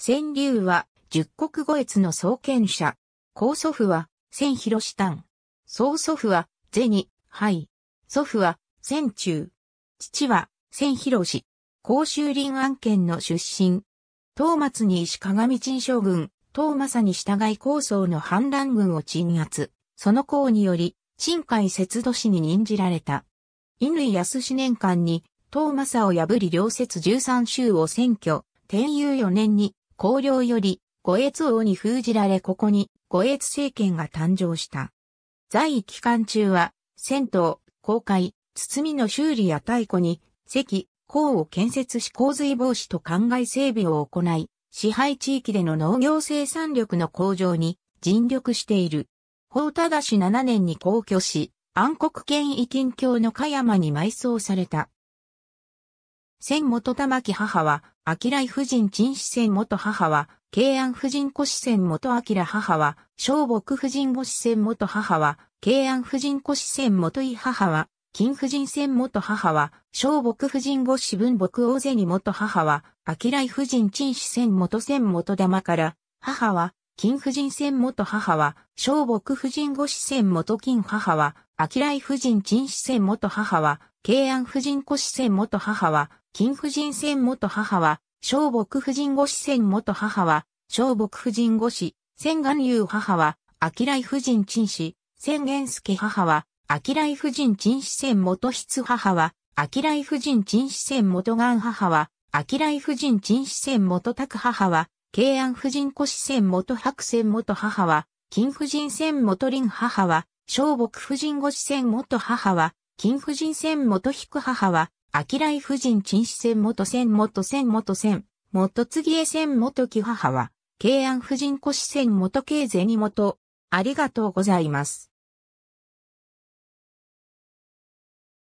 千竜は、十国語越の創建者。高祖父は、千広丹。曽祖父は、銭、灰。祖父は、千中。父は、千広。高州林案件の出身。東松に石鏡鎮将軍、東正に従い高僧の反乱軍を鎮圧。その功により、鎮海節度氏に任じられた。乾康年間に、東正を破り両節十三州を占拠。天佑四年に公領より五越王に封じられここに五越政権が誕生した。在位期間中は、銭湯、公開、包みの修理や太古に、石、港を建設し洪水防止と灌漑整備を行い、支配地域での農業生産力の向上に尽力している。法忠し7年に皇居し、暗黒権威近況の香山に埋葬された。千元玉木母は、明来夫人陳氏千元母は、慶安夫人古氏千元明母は、小木夫人母氏千元母は、慶安夫人古氏千元井母は、金夫人千元母は、小木夫人母氏文木大銭元母は、明来夫人陳氏千元千元玉から、母は、金夫人千元母は、小木夫人母氏千元金母は、明来夫人陳氏千元母は、慶安夫人古氏千元母は、金夫人専元母は、小木夫人護士専元母は、小木夫人護士、千元優母は、明来夫人陳氏、千元助母は、明来夫人陳氏専元筆母は、明来夫人陳氏専元元母は、明来夫人陳氏専元拓母は、慶安夫人古氏専元白専元母は、金夫人専元林母は、小木夫人護士専元母は、金夫人専元彦母は、アキライ夫人陳氏戦元戦元戦元戦、元次江戦元木母は、慶安夫人古氏戦元慶銭元。ありがとうございます。